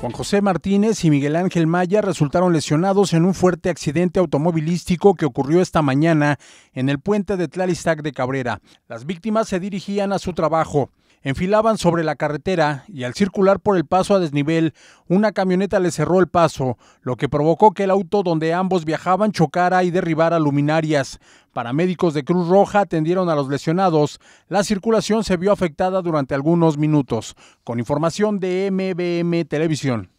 Juan José Martínez y Miguel Ángel Maya resultaron lesionados en un fuerte accidente automovilístico que ocurrió esta mañana en el puente de Tlalistac de Cabrera. Las víctimas se dirigían a su trabajo enfilaban sobre la carretera y al circular por el paso a desnivel, una camioneta les cerró el paso, lo que provocó que el auto donde ambos viajaban chocara y derribara luminarias. Paramédicos de Cruz Roja atendieron a los lesionados. La circulación se vio afectada durante algunos minutos. Con información de MBM Televisión.